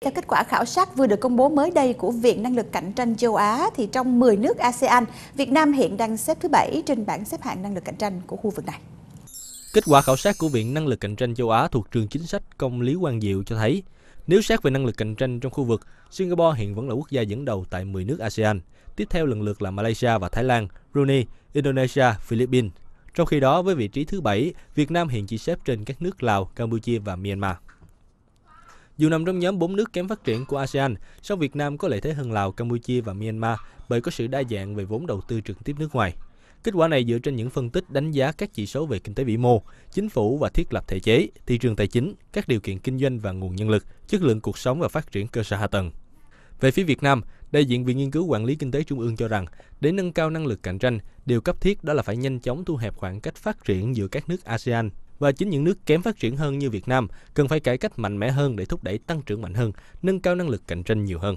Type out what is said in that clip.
Theo kết quả khảo sát vừa được công bố mới đây của Viện Năng lực Cạnh tranh châu Á thì trong 10 nước ASEAN, Việt Nam hiện đang xếp thứ 7 trên bảng xếp hạng năng lực cạnh tranh của khu vực này. Kết quả khảo sát của Viện Năng lực Cạnh tranh châu Á thuộc trường chính sách Công lý Quang Diệu cho thấy, nếu xét về năng lực cạnh tranh trong khu vực, Singapore hiện vẫn là quốc gia dẫn đầu tại 10 nước ASEAN, tiếp theo lần lượt là Malaysia và Thái Lan, Brunei, Indonesia, Philippines. Trong khi đó, với vị trí thứ 7, Việt Nam hiện chỉ xếp trên các nước Lào, Campuchia và Myanmar. Dù nằm trong nhóm 4 nước kém phát triển của ASEAN, song Việt Nam có lợi thế hơn Lào, Campuchia và Myanmar bởi có sự đa dạng về vốn đầu tư trực tiếp nước ngoài. Kết quả này dựa trên những phân tích đánh giá các chỉ số về kinh tế vĩ mô, chính phủ và thiết lập thể chế, thị trường tài chính, các điều kiện kinh doanh và nguồn nhân lực, chất lượng cuộc sống và phát triển cơ sở hạ tầng. Về phía Việt Nam, đại diện Viện Nghiên cứu Quản lý Kinh tế Trung ương cho rằng, để nâng cao năng lực cạnh tranh, điều cấp thiết đó là phải nhanh chóng thu hẹp khoảng cách phát triển giữa các nước ASEAN và chính những nước kém phát triển hơn như Việt Nam cần phải cải cách mạnh mẽ hơn để thúc đẩy tăng trưởng mạnh hơn, nâng cao năng lực cạnh tranh nhiều hơn.